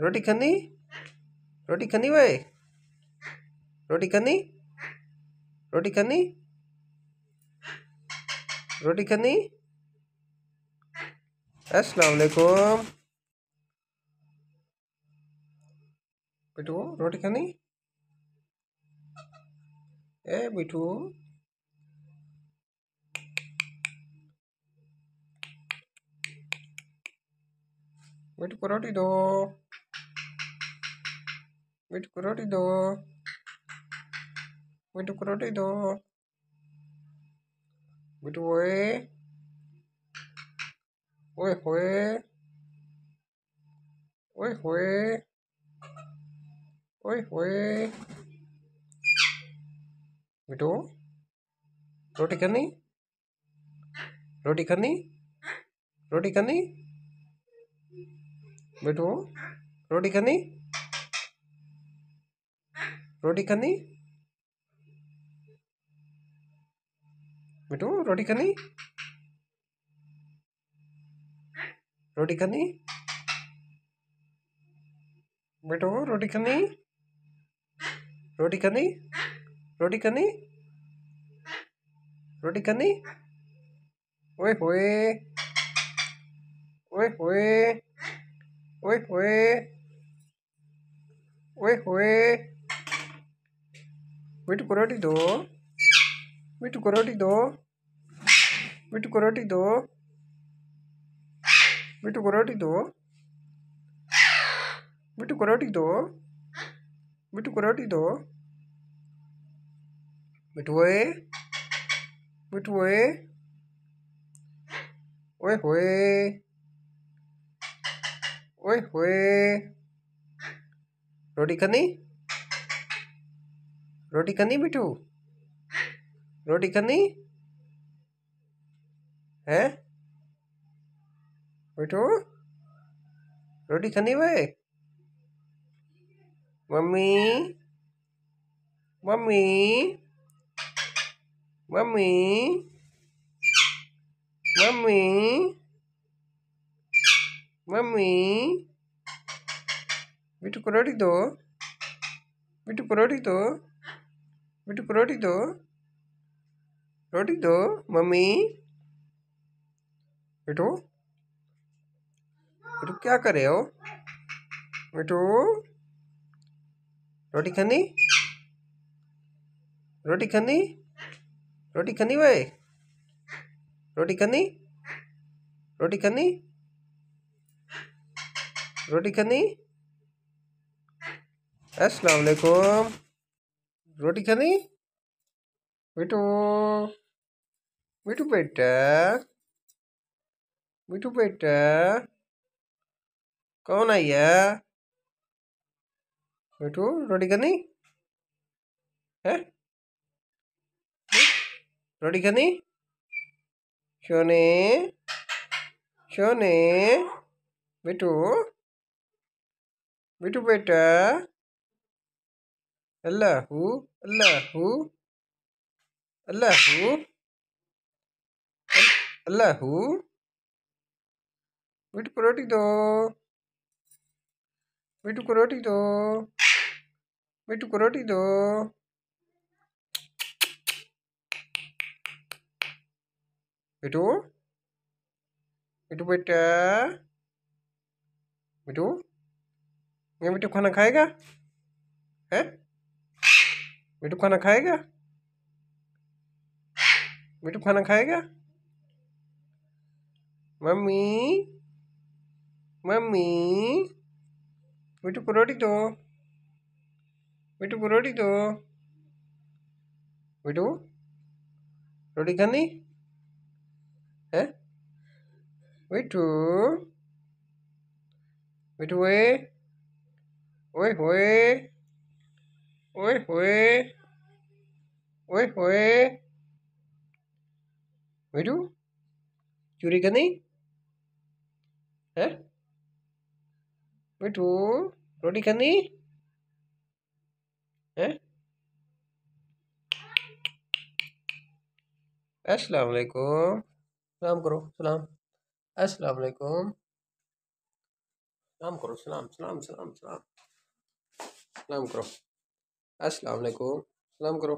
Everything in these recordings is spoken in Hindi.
रोटी खानी रोटी खानी भाई रोटी खानी रोटी खानी रोटी खानी असलकुम बिटू रोटी खानी ए बिटू बिटू को रोटी दो बेटू को रोटी दो बेटू को रोटी दो बेटू ओए ओए होए ओए होए ओए होए बेटू रोटी करनी रोटी करनी रोटी करनी बेटू रोटी करनी रोटी खानी बेटू रोटी खानी रोटी खानी बेटो रोटी खानी रोटी खानी रोटी खानी रोटी खानी ओए होए ओए होए ओए होए ओए होए बिटू को रोटी दो बिटू को रोटी दो बिटू को रोटी दो बिटू को रोटी दो बिटू को रोटी दो बिटू को रोटी दो बिटुए बिटुए ओए होए ओए होए रोटी खानी रोटी करनी बिटू रोटी करनी है बिटू रोटी करनी वे mummy mummy mummy mummy mummy Bittu को रोटी दो बिटू को रोटी दो बेटू को रोटी दो रोटी दो मम्मी बेटू बेटू क्या कर रहे हो बेटू रोटी खानी रोटी खानी रोटी खानी भाई रोटी खानी रोटी खानी रोटी खानी अस्सलाम वालेकुम रोटी खानी बेटो बेटू बेटा बेटू बेटा कौन आई मिठू रोटी खानी है रोटी खानी सोने सोने बेटू बेटू बेटा लहू लहू लहू लहू मिठू को रोटी दो मिठू को रोटी दो मिठू को रोटी दो मिठू मिठू बेटा मिठू ये मिठू खाना खाएगा है मिठू खाना खाएगा मिठू खाना खाएगा मम्मी मम्मी मिठू को रोटी दो मिठू को रोटी दो मिठू रोटी खानी है मिठू मिठू ओए ओए होए ओए होए ओए होए भेटू चोरी करनी है बेटू रोटी खानी है अस्सलाम वालेकुम सलाम करो सलाम अस्सलाम वालेकुम सलाम करो सलाम सलाम सलाम सलाम सलाम करो अस्सलाम वालेकुम सलाम करो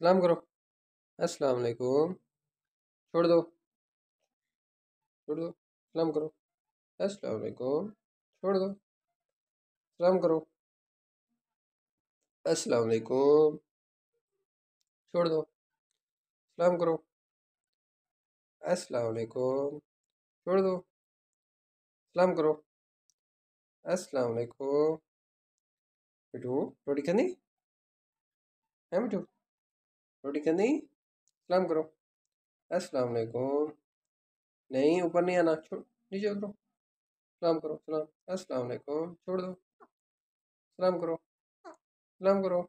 सलाम करो अस्सलाम वालेकुम छोड़ दो छोड़ दो सलाम करो अस्सलाम वालेकुम छोड़ दो सलाम करो अस्सलाम वालेकुम छोड़ दो सलाम करो अस्सलाम वालेकुम छोड़ दो सलाम करो अस्सलाम वालेकुम रोटी खानी है मिठू रोटी खानी सलाम करो अस्सलाम नहीं ऊपर नहीं आना छोड़ नीचे उतरो सलाम करो सलाम अस्सलाम छोड़ दो सलाम करो सलाम करो